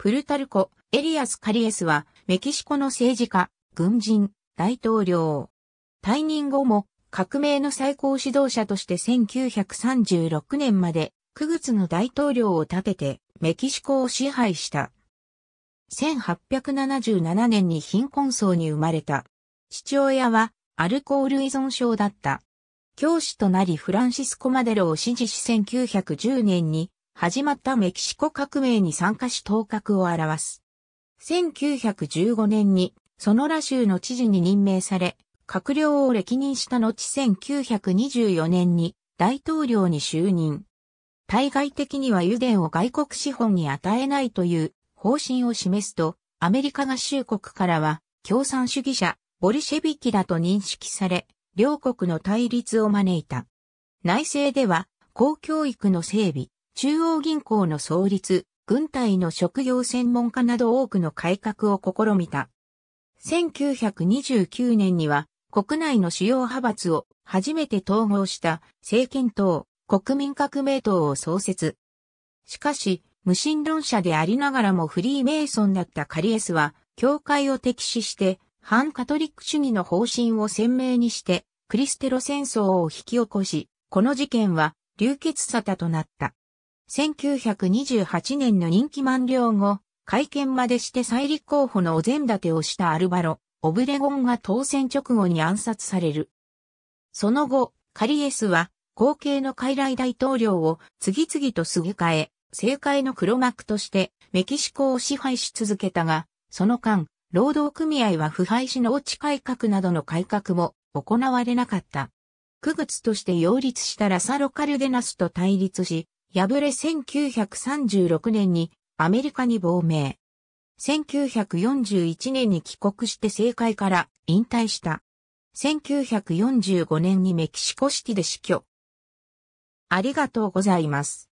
プルタルコ、エリアス・カリエスは、メキシコの政治家、軍人、大統領。退任後も、革命の最高指導者として1936年まで、クグツの大統領を立てて、メキシコを支配した。1877年に貧困層に生まれた。父親は、アルコール依存症だった。教師となりフランシスコ・マデロを支持し1910年に始まったメキシコ革命に参加し頭角を表す。1915年にソノラ州の知事に任命され、閣僚を歴任した後1924年に大統領に就任。対外的には油田を外国資本に与えないという方針を示すと、アメリカ合衆国からは共産主義者、ボリシェビキだと認識され、両国の対立を招いた。内政では、公教育の整備、中央銀行の創立、軍隊の職業専門家など多くの改革を試みた。1929年には国内の主要派閥を初めて統合した政権党、国民革命党を創設。しかし、無神論者でありながらもフリーメイソンだったカリエスは、教会を敵視して、反カトリック主義の方針を鮮明にして、クリステロ戦争を引き起こし、この事件は流血沙汰となった。1928年の任期満了後、会見までして再立候補のお膳立てをしたアルバロ、オブレゴンが当選直後に暗殺される。その後、カリエスは、後継の傀儡大統領を次々とすげ替え、政界の黒幕としてメキシコを支配し続けたが、その間、労働組合は腐敗し農地改革などの改革も行われなかった。区物として擁立したラサロカルデナスと対立し、敗れ1936年にアメリカに亡命。1941年に帰国して政界から引退した。1945年にメキシコシティで死去。ありがとうございます。